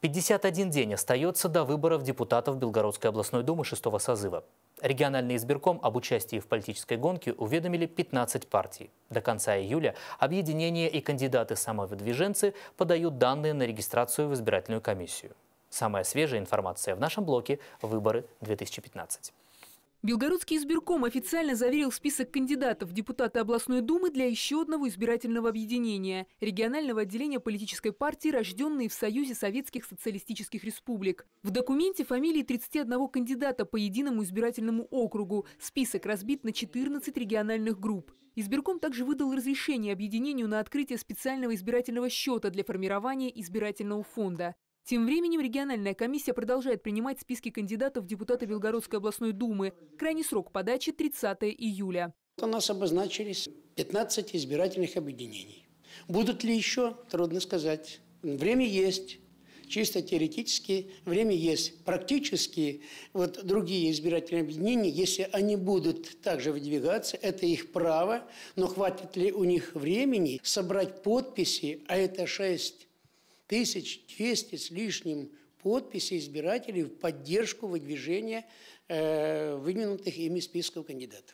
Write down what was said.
51 день остается до выборов депутатов Белгородской областной думы 6 созыва. Региональный избирком об участии в политической гонке уведомили 15 партий. До конца июля объединения и кандидаты-самовыдвиженцы подают данные на регистрацию в избирательную комиссию. Самая свежая информация в нашем блоке «Выборы 2015». Белгородский избирком официально заверил список кандидатов в депутаты областной думы для еще одного избирательного объединения – регионального отделения политической партии, рожденной в Союзе Советских Социалистических Республик. В документе фамилии 31 кандидата по единому избирательному округу. Список разбит на 14 региональных групп. Избирком также выдал разрешение объединению на открытие специального избирательного счета для формирования избирательного фонда. Тем временем региональная комиссия продолжает принимать списки кандидатов в депутаты Белгородской областной думы. Крайний срок подачи 30 июля. У нас обозначились 15 избирательных объединений. Будут ли еще, трудно сказать. Время есть, чисто теоретически, время есть. Практически вот другие избирательные объединения, если они будут также выдвигаться, это их право, но хватит ли у них времени собрать подписи, а это шесть. 1200 с лишним подписей избирателей в поддержку выдвижения э, выдвинутых ими списков кандидатов.